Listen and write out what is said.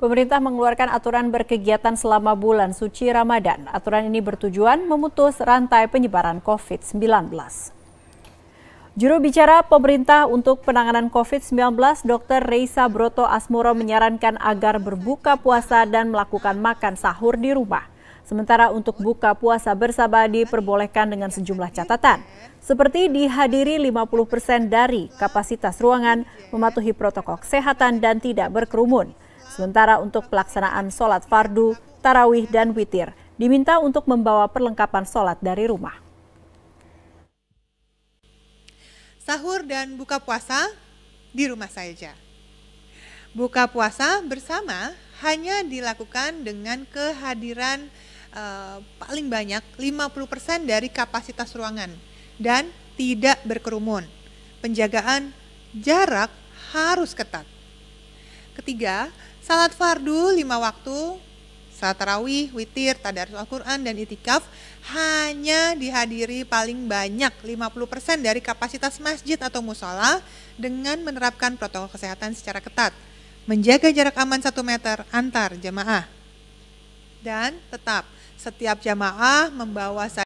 Pemerintah mengeluarkan aturan berkegiatan selama bulan suci Ramadan. Aturan ini bertujuan memutus rantai penyebaran COVID-19. Juru bicara pemerintah untuk penanganan COVID-19, Dr. Reisa Broto Asmoro menyarankan agar berbuka puasa dan melakukan makan sahur di rumah. Sementara untuk buka puasa bersama diperbolehkan dengan sejumlah catatan, seperti dihadiri 50% dari kapasitas ruangan, mematuhi protokol kesehatan dan tidak berkerumun. Sementara untuk pelaksanaan sholat fardu, tarawih, dan witir, diminta untuk membawa perlengkapan sholat dari rumah. Sahur dan buka puasa di rumah saja. Buka puasa bersama hanya dilakukan dengan kehadiran eh, paling banyak 50% dari kapasitas ruangan dan tidak berkerumun. Penjagaan jarak harus ketat. Ketiga, salat fardu lima waktu, salat tarawih, witir, tadarus Al-Quran, dan itikaf hanya dihadiri paling banyak 50% dari kapasitas masjid atau musola dengan menerapkan protokol kesehatan secara ketat, menjaga jarak aman 1 meter antar jamaah, dan tetap setiap jamaah membawa